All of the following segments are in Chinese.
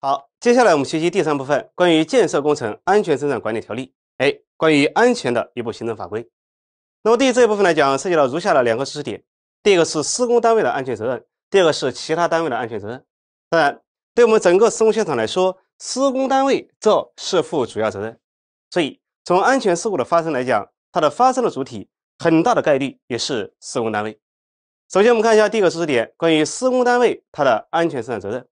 好，接下来我们学习第三部分，关于《建设工程安全生产管理条例》，哎，关于安全的一部行政法规。那么对于这一部分来讲，涉及到如下的两个知识点：第一个是施工单位的安全责任，第二个是其他单位的安全责任。当然，对我们整个施工现场来说，施工单位这是负主要责任。所以，从安全事故的发生来讲，它的发生的主体很大的概率也是施工单位。首先，我们看一下第一个知识点，关于施工单位它的安全生产责任。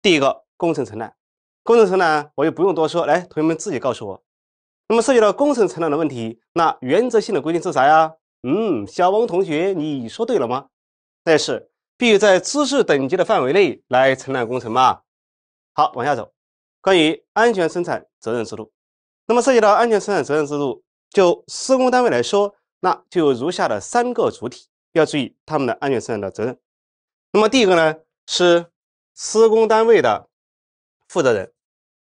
第一个。工程承揽，工程承揽，我就不用多说，来，同学们自己告诉我。那么涉及到工程承揽的问题，那原则性的规定是啥呀？嗯，小王同学，你说对了吗？那是必须在资质等级的范围内来承揽工程嘛。好，往下走，关于安全生产责任制度。那么涉及到安全生产责任制度，就施工单位来说，那就有如下的三个主体要注意他们的安全生产的责任。那么第一个呢，是施工单位的。负责人，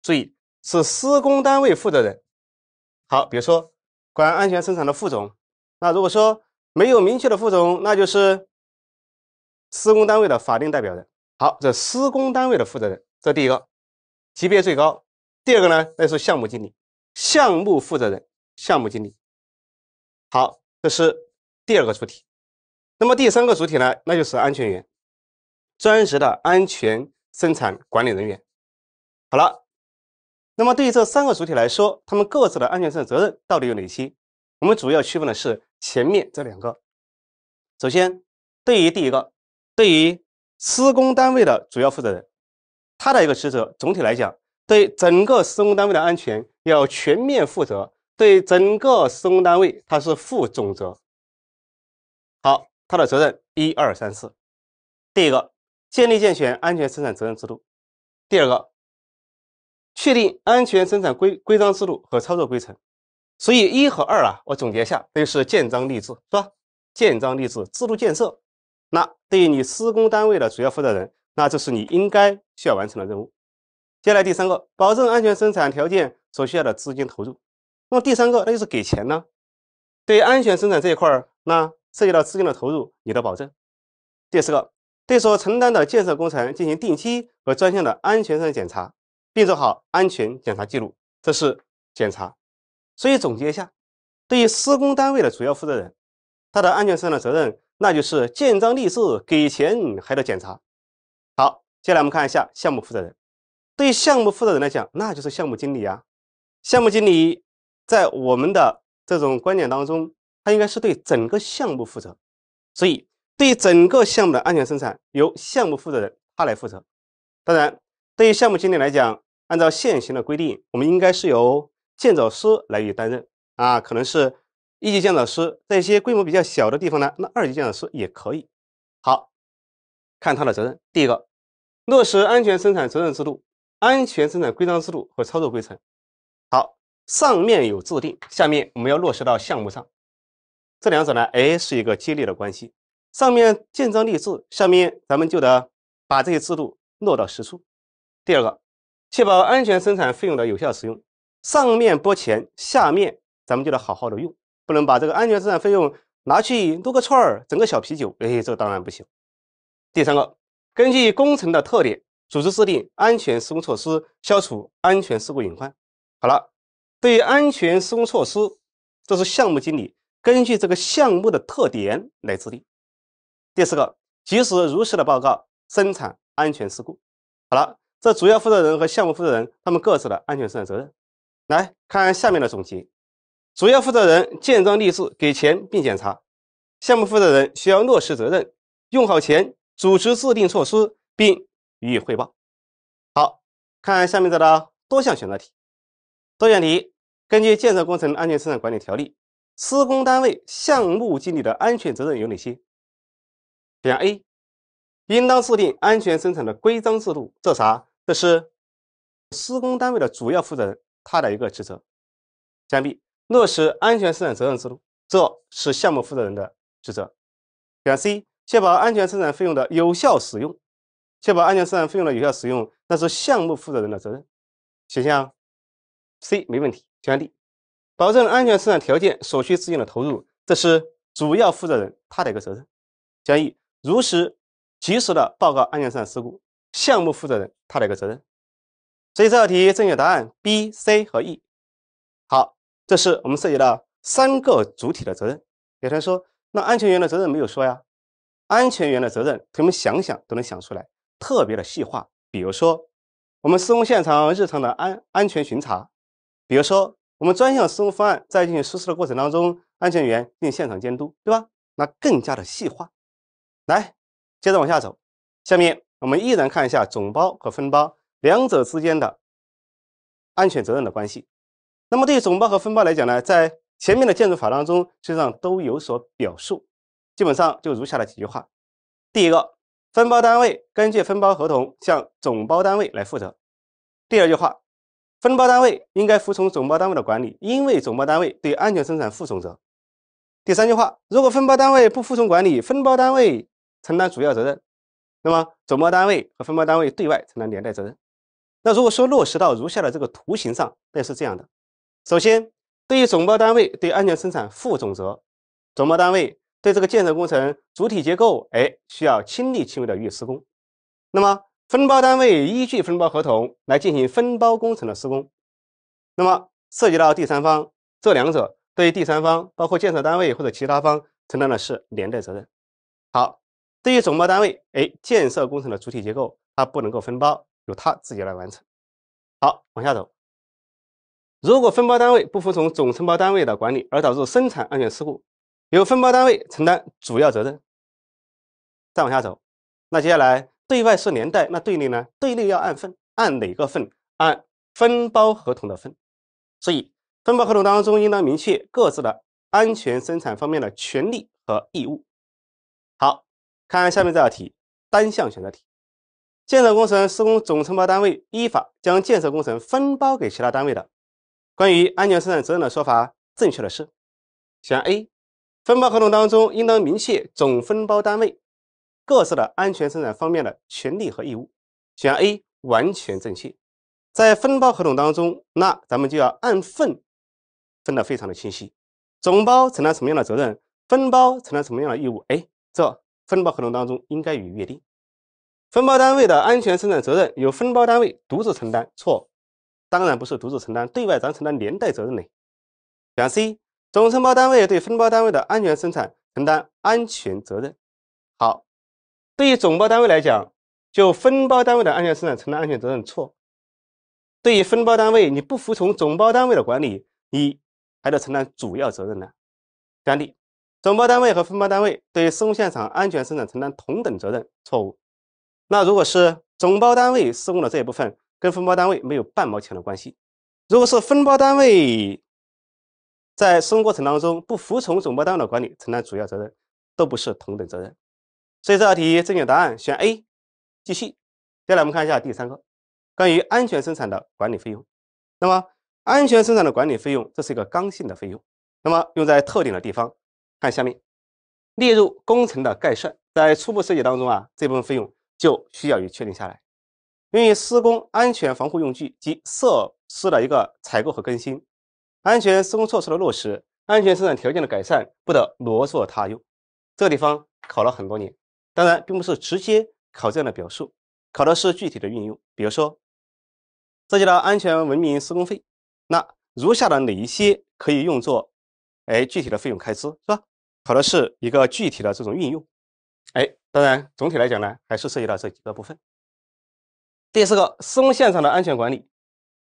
注意是施工单位负责人。好，比如说管安全生产的副总，那如果说没有明确的副总，那就是施工单位的法定代表人。好，这施工单位的负责人，这第一个级别最高。第二个呢，那是项目经理、项目负责人、项目经理。好，这是第二个主体。那么第三个主体呢，那就是安全员，专职的安全生产管理人员。好了，那么对于这三个主体来说，他们各自的安全生产责任到底有哪些？我们主要区分的是前面这两个。首先，对于第一个，对于施工单位的主要负责人，他的一个职责，总体来讲，对整个施工单位的安全要全面负责，对整个施工单位他是负总责。好，他的责任一二三四，第一个，建立健全安全生产责任制度；第二个。确定安全生产规规章制度和操作规程，所以一和二啊，我总结一下，就是建章立制，是吧？建章立制、制度建设，那对于你施工单位的主要负责人，那这是你应该需要完成的任务。接下来第三个，保证安全生产条件所需要的资金投入，那么第三个那就是给钱呢？对安全生产这一块儿，那涉及到资金的投入，你的保证。第四个，对所承担的建设工程进行定期和专项的安全上检查。并做好安全检查记录，这是检查。所以总结一下，对于施工单位的主要负责人，他的安全生产责任，那就是建章立制、给钱还得检查。好，接下来我们看一下项目负责人。对项目负责人来讲，那就是项目经理啊。项目经理在我们的这种观点当中，他应该是对整个项目负责。所以，对于整个项目的安全生产，由项目负责人他来负责。当然，对于项目经理来讲，按照现行的规定，我们应该是由建造师来担任啊，可能是一级建造师，在一些规模比较小的地方呢，那二级建造师也可以。好，看他的责任。第一个，落实安全生产责任制度、安全生产规章制度和操作规程。好，上面有制定，下面我们要落实到项目上。这两者呢，哎，是一个接力的关系。上面建章立制，下面咱们就得把这些制度落到实处。第二个。确保安全生产费用的有效使用，上面拨钱，下面咱们就得好好的用，不能把这个安全生产费用拿去撸个串儿，整个小啤酒。哎，这当然不行。第三个，根据工程的特点，组织制定安全施工措施，消除安全事故隐患。好了，对于安全施工措施，这是项目经理根据这个项目的特点来制定。第四个，及时如实的报告生产安全事故。好了。这主要负责人和项目负责人他们各自的安全生产责任，来看下面的总结：主要负责人建章立制、给钱并检查；项目负责人需要落实责任、用好钱、组织制定措施并予以汇报。好，看下面这道多项选择题。多项题：根据《建设工程安全生产管理条例》，施工单位项目经理的安全责任有哪些？选项 A：应当制定安全生产的规章制度，这啥？这是施工单位的主要负责人他的一个职责。选 B 落实安全生产责任制度，这是项目负责人的职责。选 C 确保安全生产费用的有效使用，确保安全生产费用的有效使用，那是项目负责人的责任。选项 C 没问题。选 D 保证安全生产条件所需资金的投入，这是主要负责人他的一个责任。选项 E 如实及时的报告安全生产事故。项目负责人他的一个责任，所以这道题正确答案 B、C 和 E。好，这是我们涉及到三个主体的责任。有人说，那安全员的责任没有说呀？安全员的责任，同学们想想都能想出来，特别的细化。比如说，我们施工现场日常的安安全巡查；比如说，我们专项施工方案在进行实施的过程当中，安全员进行现场监督，对吧？那更加的细化。来，接着往下走，下面。我们依然看一下总包和分包两者之间的安全责任的关系。那么对于总包和分包来讲呢，在前面的建筑法当中，实际上都有所表述，基本上就如下的几句话：第一个，分包单位根据分包合同向总包单位来负责；第二句话，分包单位应该服从总包单位的管理，因为总包单位对安全生产负总责；第三句话，如果分包单位不服从管理，分包单位承担主要责任。那么，总包单位和分包单位对外承担连带责任。那如果说落实到如下的这个图形上，便是这样的：首先，对于总包单位，对安全生产负总责；总包单位对这个建设工程主体结构，哎，需要亲力亲为的予以施工。那么，分包单位依据分包合同来进行分包工程的施工。那么，涉及到第三方，这两者对第三方，包括建设单位或者其他方，承担的是连带责任。好。对于总包单位，哎，建设工程的主体结构，它不能够分包，由它自己来完成。好，往下走。如果分包单位不服从总承包单位的管理，而导致生产安全事故，由分包单位承担主要责任。再往下走，那接下来对外是连带，那对内呢？对内要按份，按哪个份？按分包合同的份。所以，分包合同当中应当明确各自的安全生产方面的权利和义务。好。看下面这道题，单项选择题。建设工程施工总承包单位依法将建设工程分包给其他单位的，关于安全生产责任的说法，正确的是选 A。分包合同当中应当明确总分包单位各自的安全生产方面的权利和义务。选 A 完全正确。在分包合同当中，那咱们就要按份分的非常的清晰，总包承担什么样的责任，分包承担什么样的义务。哎，这。分包合同当中应该予以约定，分包单位的安全生产责任由分包单位独自承担，错，当然不是独自承担，对外咱承担连带责任呢。选 C，总承包单位对分包单位的安全生产承担安全责任。好，对于总包单位来讲，就分包单位的安全生产承担安全责任，错。对于分包单位，你不服从总包单位的管理，你还得承担主要责任呢。选 D。总包单位和分包单位对施工现场安全生产承担同等责任，错误。那如果是总包单位施工的这一部分，跟分包单位没有半毛钱的关系。如果是分包单位在施工过程当中不服从总包单位的管理，承担主要责任，都不是同等责任。所以这道题正确答案选 A。继续，接下来我们看一下第三个，关于安全生产的管理费用。那么安全生产的管理费用，这是一个刚性的费用，那么用在特定的地方。看下面，列入工程的概算，在初步设计当中啊，这部分费用就需要你确定下来。用于施工安全防护用具及设施的一个采购和更新，安全施工措施的落实，安全生产条件的改善，不得挪作他用。这个地方考了很多年，当然并不是直接考这样的表述，考的是具体的运用。比如说，涉及到安全文明施工费，那如下的哪一些可以用作？哎，具体的费用开支是吧？考的是一个具体的这种运用。哎，当然，总体来讲呢，还是涉及到这几个部分。第四个，施工现场的安全管理，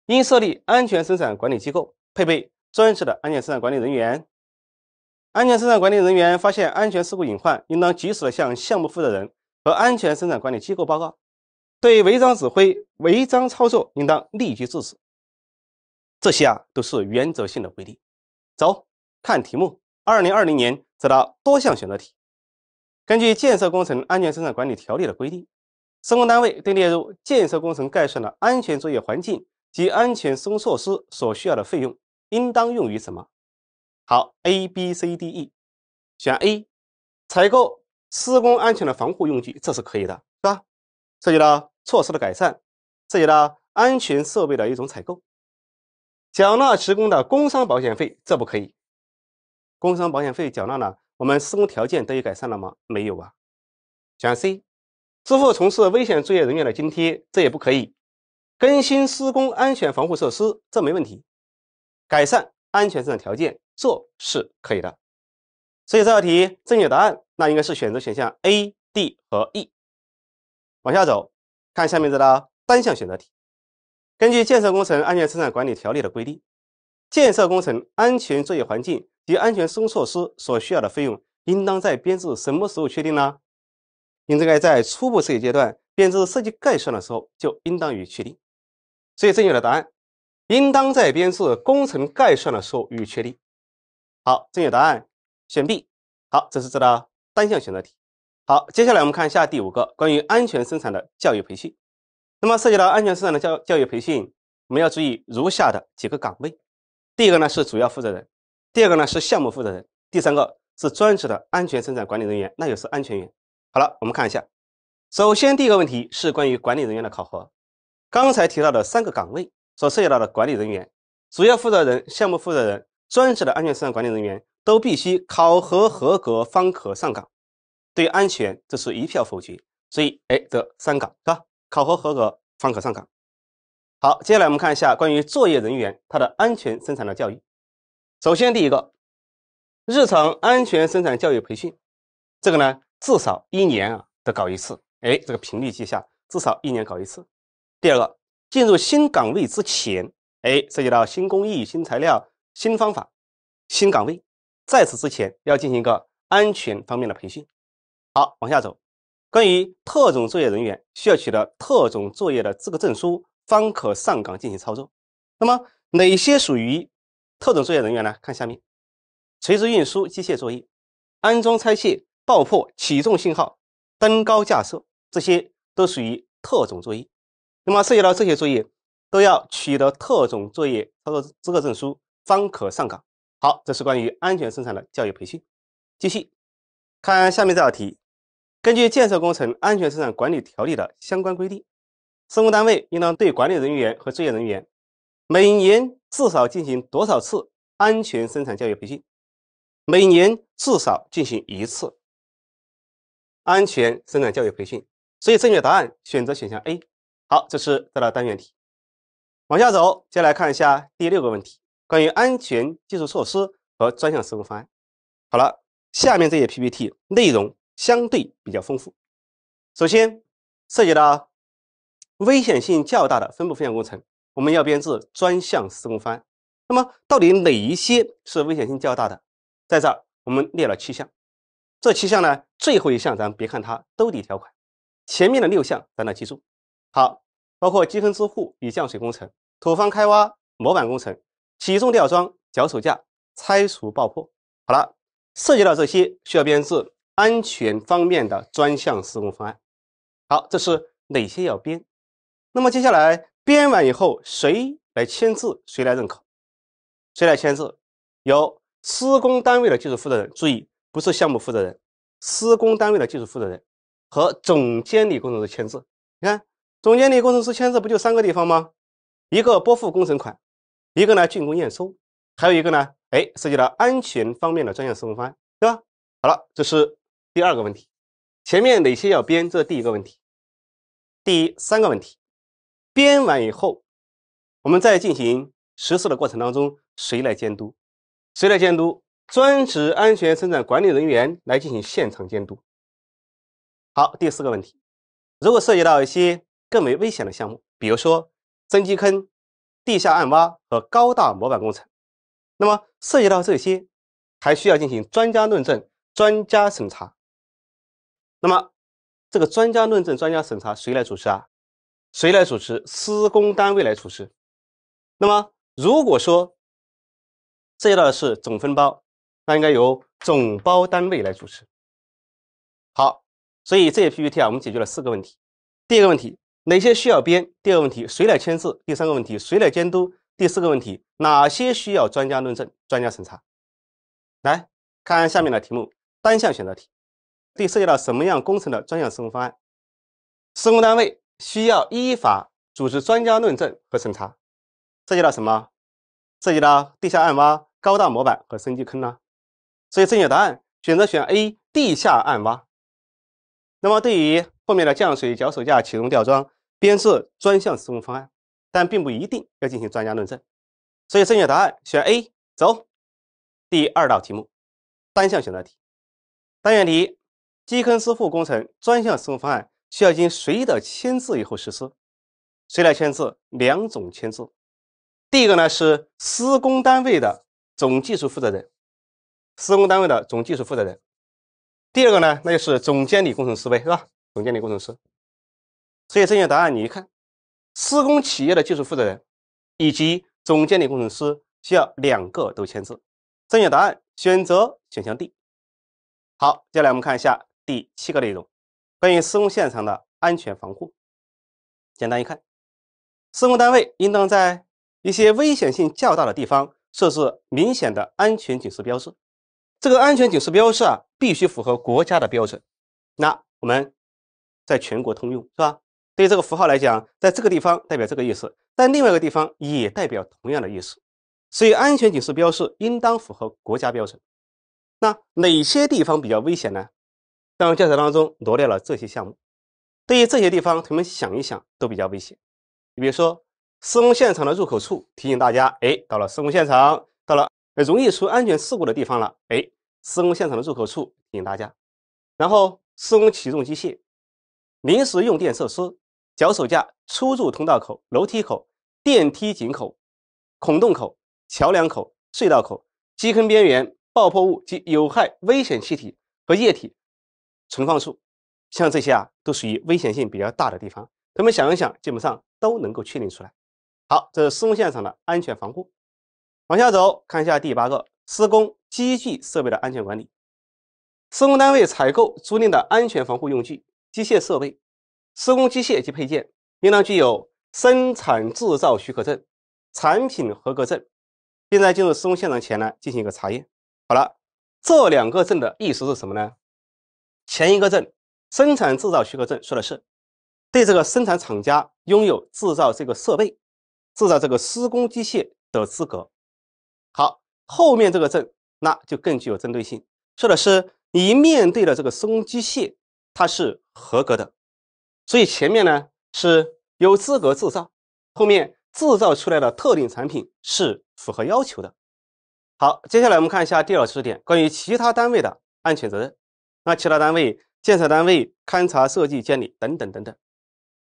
应设立安全生产管理机构，配备专职的安全生产管理人员。安全生产管理人员发现安全事故隐患，应当及时的向项目负责人和安全生产管理机构报告。对违章指挥、违章操作，应当立即制止。这些啊，都是原则性的规定。走。看题目，二零二零年这道多项选择题，根据《建设工程安全生产管理条例》的规定，施工单位对列入建设工程概算的安全作业环境及安全施工措施所需要的费用，应当用于什么？好，A、B、C、D、E，选 A，采购施工安全的防护用具，这是可以的，是吧？涉及到措施的改善，涉及到安全设备的一种采购，缴纳职工的工伤保险费，这不可以。工伤保险费缴纳了，我们施工条件得以改善了吗？没有啊。选项 C，支付从事危险作业人员的津贴，这也不可以。更新施工安全防护设施，这没问题。改善安全生产条件，这是可以的。所以这道题正确答案那应该是选择选项 A、D 和 E。往下走，看下面这道单项选择题。根据《建设工程安全生产管理条例》的规定，建设工程安全作业环境。及安全施工措施所需要的费用应当在编制什么时候确定呢？应该在初步设计阶段编制设计概算的时候就应当予以确定。所以正确的答案应当在编制工程概算的时候予以确定。好，正确答案选 B。好，这是这道单项选择题。好，接下来我们看一下第五个关于安全生产的教育培训。那么涉及到安全生产的教教育培训，我们要注意如下的几个岗位。第一个呢是主要负责人。第二个呢是项目负责人，第三个是专职的安全生产管理人员，那就是安全员。好了，我们看一下。首先，第一个问题是关于管理人员的考核。刚才提到的三个岗位所涉及到的管理人员，主要负责人、项目负责人、专职的安全生产管理人员都必须考核合格方可上岗。对安全，这是一票否决。所以，哎，这三岗是吧？考核合格方可上岗。好，接下来我们看一下关于作业人员他的安全生产的教育。首先，第一个日常安全生产教育培训，这个呢至少一年啊得搞一次。哎，这个频率记下，至少一年搞一次。第二个，进入新岗位之前，哎，涉及到新工艺、新材料、新方法、新岗位，在此之前要进行一个安全方面的培训。好，往下走。关于特种作业人员，需要取得特种作业的资格证书，方可上岗进行操作。那么，哪些属于？特种作业人员呢？看下面，垂直运输机械作业、安装拆卸、爆破、起重信号、登高架设，这些都属于特种作业。那么涉及到这些作业，都要取得特种作业操作资格证书，方可上岗。好，这是关于安全生产的教育培训。继续看下面这道题，根据《建设工程安全生产管理条例》的相关规定，施工单位应当对管理人员和作业人员。每年至少进行多少次安全生产教育培训？每年至少进行一次安全生产教育培训。所以，正确答案选择选项 A。好，这是这道单选题。往下走，接下来看一下第六个问题，关于安全技术措施和专项施工方案。好了，下面这些 PPT 内容相对比较丰富。首先，涉及到危险性较大的分布分项工程。我们要编制专项施工方案，那么到底哪一些是危险性较大的？在这儿我们列了七项，这七项呢，最后一项咱别看它兜底条款，前面的六项咱得记住。好，包括基坑支护与降水工程、土方开挖、模板工程、起重吊装、脚手架、拆除、爆破。好了，涉及到这些需要编制安全方面的专项施工方案。好，这是哪些要编？那么接下来。编完以后，谁来签字？谁来认可？谁来签字？由施工单位的技术负责人注意，不是项目负责人，施工单位的技术负责人和总监理工程师签字。你看，总监理工程师签字不就三个地方吗？一个拨付工程款，一个呢竣工验收，还有一个呢？哎，涉及到安全方面的专项施工方案，对吧？好了，这是第二个问题。前面哪些要编？这是第一个问题。第三个问题。编完以后，我们在进行实施的过程当中，谁来监督？谁来监督？专职安全生产管理人员来进行现场监督。好，第四个问题，如果涉及到一些更为危险的项目，比如说深基坑、地下暗挖和高大模板工程，那么涉及到这些，还需要进行专家论证、专家审查。那么，这个专家论证、专家审查谁来主持啊？谁来主持？施工单位来主持。那么，如果说涉及到的是总分包，那应该由总包单位来主持。好，所以这些 PPT 啊，我们解决了四个问题：第一个问题，哪些需要编；第二个问题，谁来签字；第三个问题，谁来监督；第四个问题，哪些需要专家论证、专家审查。来看下面的题目：单项选择题，对涉及到什么样工程的专项施工方案，施工单位。需要依法组织专家论证和审查，涉及到什么？涉及到地下暗挖、高大模板和深基坑呢？所以正确答案选择选 A，地下暗挖。那么对于后面的降水、脚手架、启动吊装、编制专项施工方案，但并不一定要进行专家论证。所以正确答案选 A。走，第二道题目，单项选择题，单选题，基坑支护工程专项施工方案。需要经谁的签字以后实施？谁来签字？两种签字。第一个呢是施工单位的总技术负责人，施工单位的总技术负责人。第二个呢，那就是总监理工程师呗，是吧？总监理工程师。所以正确答案你一看，施工企业的技术负责人以及总监理工程师需要两个都签字。正确答案选择选项 D。好，接下来我们看一下第七个内容。关于施工现场的安全防护，简单一看，施工单位应当在一些危险性较大的地方设置明显的安全警示标志。这个安全警示标志啊，必须符合国家的标准。那我们在全国通用，是吧？对于这个符号来讲，在这个地方代表这个意思，但另外一个地方也代表同样的意思。所以，安全警示标志应当符合国家标准。那哪些地方比较危险呢？项目建设当中罗列了这些项目，对于这些地方，同学们想一想，都比较危险。你比如说，施工现场的入口处，提醒大家，哎，到了施工现场，到了容易出安全事故的地方了，哎，施工现场的入口处提醒大家。然后，施工起重机械、临时用电设施、脚手架、出入通道口、楼梯口、电梯井口、孔洞口、桥梁口、隧道口、基坑边缘、爆破物及有害危险气体和液体。存放处，像这些啊，都属于危险性比较大的地方。他们想一想，基本上都能够确定出来。好，这是施工现场的安全防护。往下走，看一下第八个：施工机具设备的安全管理。施工单位采购租赁的安全防护用具、机械设备、施工机械及配件，应当具有生产制造许可证、产品合格证，并在进入施工现场前呢进行一个查验。好了，这两个证的意思是什么呢？前一个证，生产制造许可证说的是，对这个生产厂家拥有制造这个设备、制造这个施工机械的资格。好，后面这个证那就更具有针对性，说的是你面对的这个施工机械它是合格的。所以前面呢是有资格制造，后面制造出来的特定产品是符合要求的。好，接下来我们看一下第二知识点，关于其他单位的安全责任。那其他单位、建设单位、勘察、设计、监理等等等等，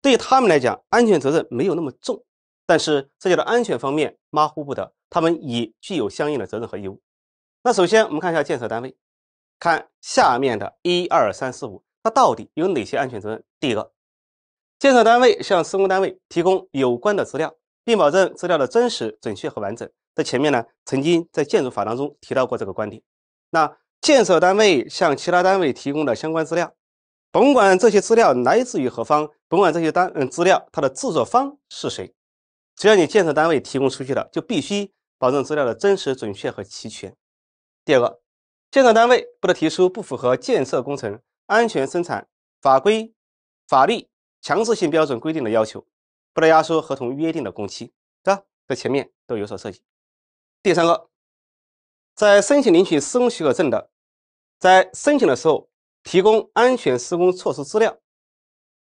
对他们来讲，安全责任没有那么重，但是涉及到安全方面马虎不得，他们也具有相应的责任和义务。那首先我们看一下建设单位，看下面的一二三四五，它到底有哪些安全责任？第一个，建设单位向施工单位提供有关的资料，并保证资料的真实、准确和完整。在前面呢，曾经在建筑法当中提到过这个观点。那建设单位向其他单位提供的相关资料，甭管这些资料来自于何方，甭管这些单嗯资料它的制作方是谁，只要你建设单位提供出去了，就必须保证资料的真实、准确和齐全。第二个，建设单位不得提出不符合建设工程安全生产法规、法律强制性标准规定的要求，不得压缩合同约定的工期。这在前面都有所涉及。第三个。在申请领取施工许可证的，在申请的时候提供安全施工措施资料，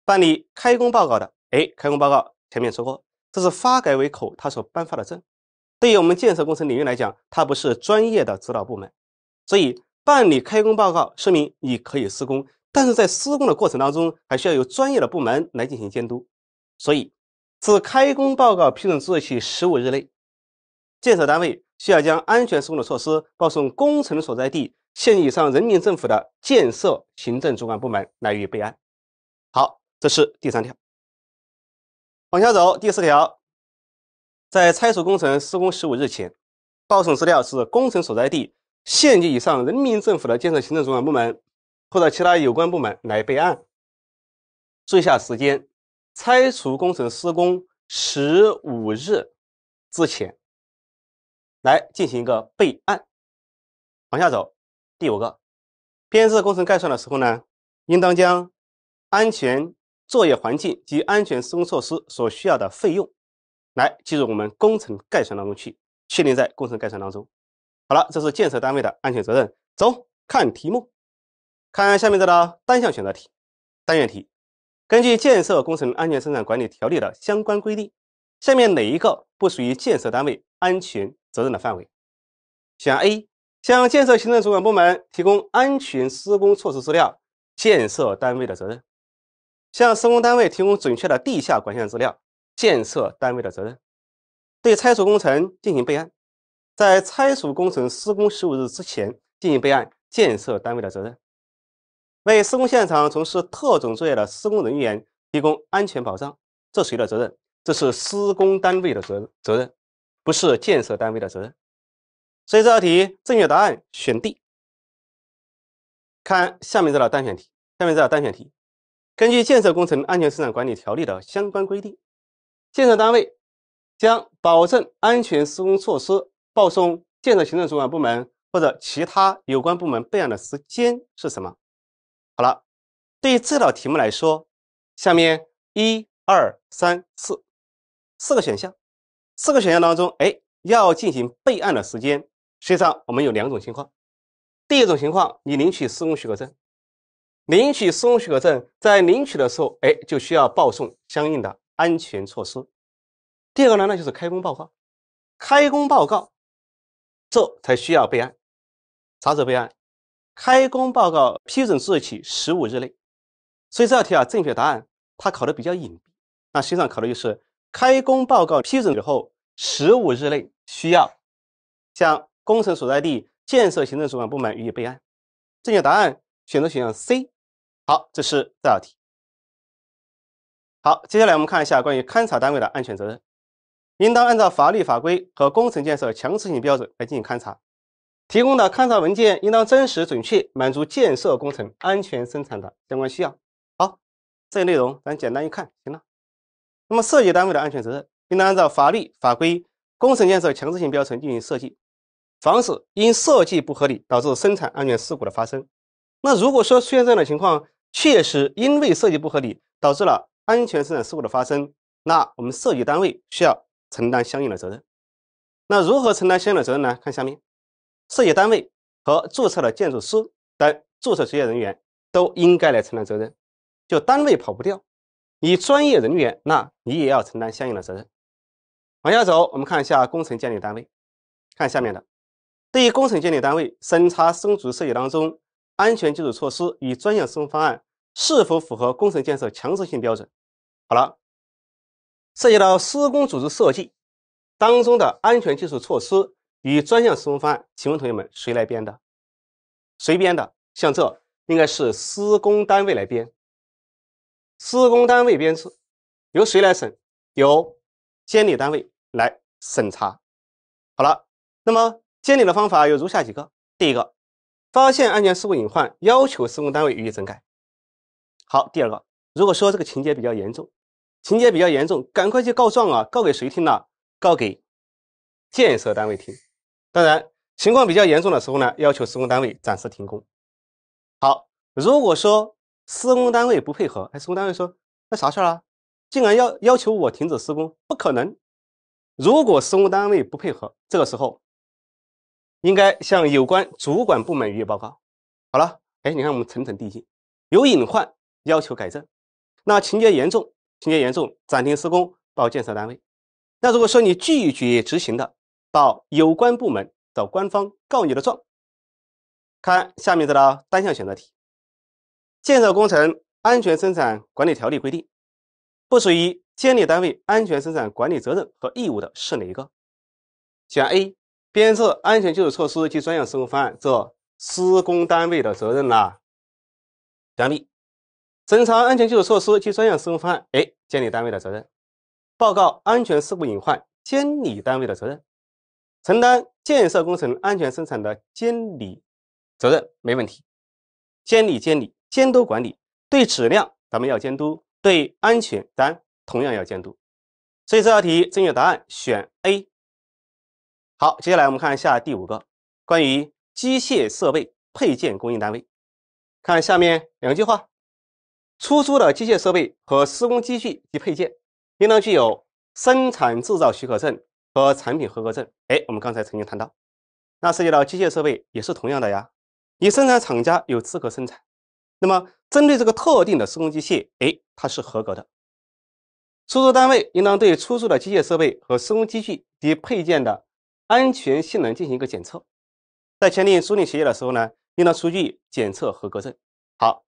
办理开工报告的。哎，开工报告前面说过，这是发改委口他所颁发的证。对于我们建设工程领域来讲，它不是专业的指导部门，所以办理开工报告说明你可以施工，但是在施工的过程当中还需要有专业的部门来进行监督。所以，自开工报告批准之日起十五日内，建设单位。需要将安全施工的措施报送工程所在地县级以上人民政府的建设行政主管部门来予以备案。好，这是第三条。往下走，第四条，在拆除工程施工十五日前报送资料是工程所在地县级以上人民政府的建设行政主管部门或者其他有关部门来备案。注意下时间，拆除工程施工十五日之前。来进行一个备案，往下走。第五个，编制工程概算的时候呢，应当将安全作业环境及安全施工措施所需要的费用，来计入我们工程概算当中去，确定在工程概算当中。好了，这是建设单位的安全责任。走，看题目，看下面这道单项选择题，单选题。根据《建设工程安全生产管理条例》的相关规定，下面哪一个不属于建设单位安全？责任的范围，选 A，向建设行政主管部门提供安全施工措施资料，建设单位的责任；向施工单位提供准确的地下管线资料，建设单位的责任；对拆除工程进行备案，在拆除工程施工十五日之前进行备案，建设单位的责任；为施工现场从事特种作业的施工人员提供安全保障，这谁的责任？这是施工单位的责责任。不是建设单位的责任，所以这道题正确答案选 D。看下面这道单选题，下面这道单选题，根据《建设工程安全生产管理条例》的相关规定，建设单位将保证安全施工措施报送建设行政主管部门或者其他有关部门备案的时间是什么？好了，对于这道题目来说，下面一二三四四个选项。四个选项当中，哎，要进行备案的时间，实际上我们有两种情况。第一种情况，你领取施工许可证，领取施工许可证在领取的时候，哎，就需要报送相应的安全措施。第二个呢，那就是开工报告，开工报告，这才需要备案。啥时候备案？开工报告批准之日起十五日内。所以这道题啊，正确答案它考的比较隐蔽，那实际上考的就是。开工报告批准以后十五日内，需要向工程所在地建设行政主管部门予以备案。正确答案选择选项 C。好，这是这道题。好，接下来我们看一下关于勘察单位的安全责任，应当按照法律法规和工程建设强制性标准来进行勘察，提供的勘察文件应当真实准确，满足建设工程安全生产的相关需要。好，这些内容咱简单一看行了。那么，设计单位的安全责任应当按照法律法规、工程建设强制性标准进行设计，防止因设计不合理导致生产安全事故的发生。那如果说出现这样的情况，确实因为设计不合理导致了安全生产事故的发生，那我们设计单位需要承担相应的责任。那如何承担相应的责任呢？看下面，设计单位和注册的建筑师等注册执业人员都应该来承担责任，就单位跑不掉。以专业人员，那你也要承担相应的责任。往下走，我们看一下工程监理单位，看下面的，对于工程监理单位审查施工组织设计当中安全技术措施与专项施工方案是否符合工程建设强制性标准。好了，涉及到施工组织设计当中的安全技术措施与专项施工方案，请问同学们谁来编的？谁编的？像这应该是施工单位来编。施工单位编制由谁来审？由监理单位来审查。好了，那么监理的方法有如下几个：第一个，发现安全事故隐患，要求施工单位予以整改。好，第二个，如果说这个情节比较严重，情节比较严重，赶快去告状啊！告给谁听呢？告给建设单位听。当然，情况比较严重的时候呢，要求施工单位暂时停工。好，如果说。施工单位不配合，哎，施工单位说那啥事儿啊？竟然要要求我停止施工，不可能！如果施工单位不配合，这个时候应该向有关主管部门予以报告。好了，哎，你看我们层层递进，有隐患要求改正，那情节严重，情节严重暂停施工，报建设单位。那如果说你拒绝执行的，报有关部门，找官方告你的状。看下面这道单项选择题。建设工程安全生产管理条例规定，不属于监理单位安全生产管理责任和义务的是哪一个？选 A，编制安全技术措施及专项施工方案，这施工单位的责任啦。选 B，审查安全技术措施及专项施工方案，哎，监理单位的责任。报告安全事故隐患，监理单位的责任。承担建设工程安全生产的监理责任，没问题。监理，监理。监督管理对质量，咱们要监督；对安全，咱同样要监督。所以这道题正确答案选 A。好，接下来我们看一下第五个，关于机械设备配件供应单位。看下面两句话：出租的机械设备和施工机具及配件，应当具有生产制造许可证和产品合格证。哎，我们刚才曾经谈到，那涉及到机械设备也是同样的呀，你生产厂家有资格生产。那么，针对这个特定的施工机械，哎，它是合格的。出租单位应当对出租的机械设备和施工机具及配件的安全性能进行一个检测，在签订租赁协议的时候呢，应当出具检测合格证。好，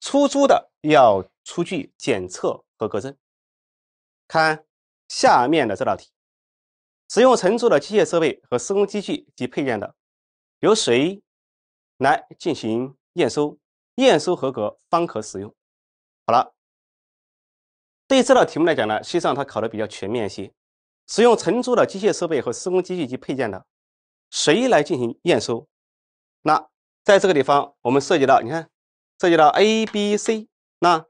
出租的要出具检测合格证。看下面的这道题：使用承租的机械设备和施工机具及配件的，由谁来进行验收？验收合格方可使用。好了，对这道题目来讲呢，实际上它考的比较全面一些。使用承租的机械设备和施工机具及配件的，谁来进行验收？那在这个地方，我们涉及到，你看，涉及到 A、B、C。那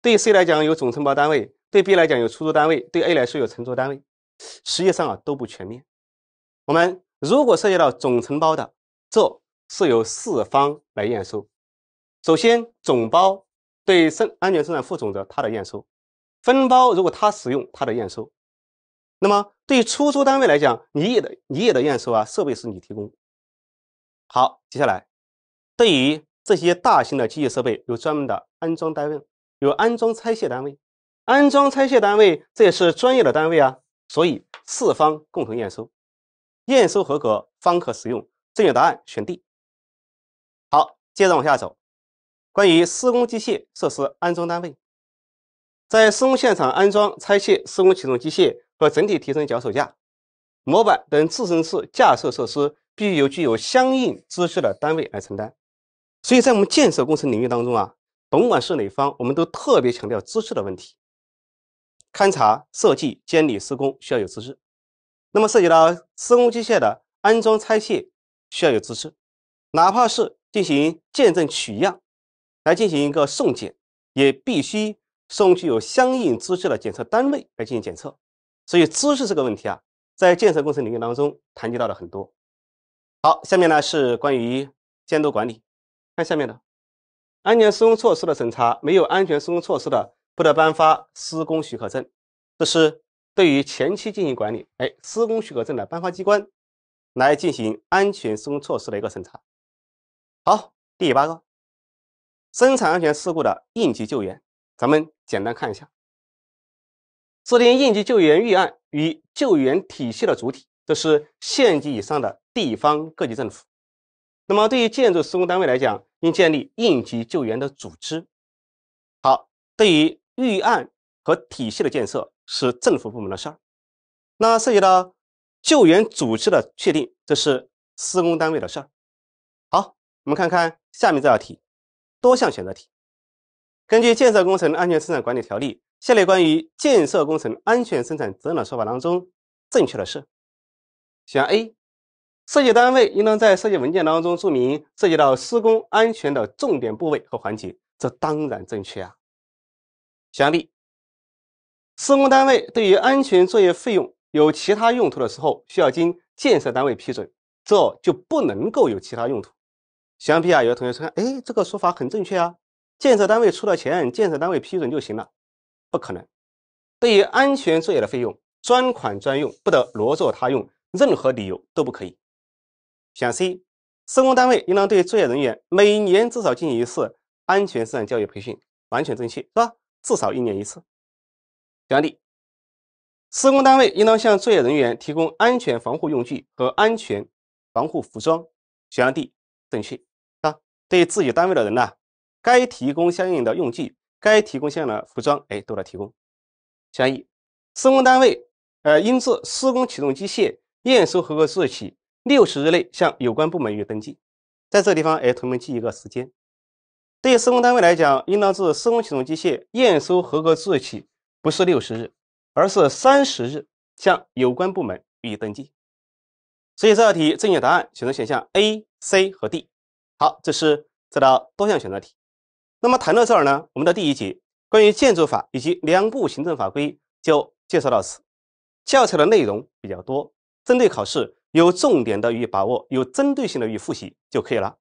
对 C 来讲有总承包单位，对 B 来讲有出租单位，对 A 来说有承租单位。实际上啊都不全面。我们如果涉及到总承包的，这是由四方来验收。首先，总包对生安全生产副总责，他的验收；分包如果他使用，他的验收。那么，对出租单位来讲，你也的你也的验收啊，设备是你提供。好，接下来，对于这些大型的机械设备，有专门的安装单位，有安装拆卸单位。安装拆卸单位这也是专业的单位啊，所以四方共同验收，验收合格方可使用。正确答案选 D。好，接着往下走。关于施工机械设施安装单位，在施工现场安装、拆卸施工起重机械和整体提升脚手架、模板等自身式架设设施，必须由具有相应资质的单位来承担。所以在我们建设工程领域当中啊，甭管是哪方，我们都特别强调资质的问题。勘察、设计、监理、施工需要有资质。那么涉及到施工机械的安装拆卸，需要有资质，哪怕是进行见证取样。来进行一个送检，也必须送具有相应资质的检测单位来进行检测。所以资质这个问题啊，在建设工程领域当中谈及到了很多。好，下面呢是关于监督管理。看下面的，安全施工措施的审查，没有安全施工措施的，不得颁发施工许可证。这是对于前期进行管理。哎，施工许可证的颁发机关来进行安全施工措施的一个审查。好，第八个。生产安全事故的应急救援，咱们简单看一下。制定应急救援预案与救援体系的主体，这是县级以上的地方各级政府。那么，对于建筑施工单位来讲，应建立应急救援的组织。好，对于预案和体系的建设是政府部门的事儿。那涉及到救援组织的确定，这是施工单位的事儿。好，我们看看下面这道题。多项选择题。根据《建设工程安全生产管理条例》，下列关于建设工程安全生产责任的说法当中，正确的是：选 A，设计单位应当在设计文件当中注明涉及到施工安全的重点部位和环节，这当然正确啊。选 B，施工单位对于安全作业费用有其他用途的时候，需要经建设单位批准，这就不能够有其他用途。想必啊，有的同学说，哎，这个说法很正确啊，建设单位出了钱，建设单位批准就行了，不可能。对于安全作业的费用，专款专用，不得挪作他用，任何理由都不可以。选 C，施工单位应当对作业人员每年至少进行一次安全生产教育培训，完全正确，是吧？至少一年一次。选 D，施工单位应当向作业人员提供安全防护用具和安全防护服装，选 D 正确。对自己单位的人呢，该提供相应的用具，该提供相应的服装，哎，都来提供。相项一，施工单位，呃，应自施工启动机械验收合格之日起六十日内向有关部门予以登记。在这地方，哎，同学们记一个时间，对施工单位来讲，应当自施工启动机械验收合格之日起，不是六十日，而是三十日向有关部门予以登记。所以这道题正确答案选择选项 A、C 和 D。好，这是这道多项选择题。那么谈到这儿呢，我们的第一节关于建筑法以及两部行政法规就介绍到此。教材的内容比较多，针对考试有重点的予以把握，有针对性的与复习就可以了。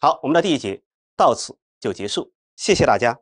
好，我们的第一节到此就结束，谢谢大家。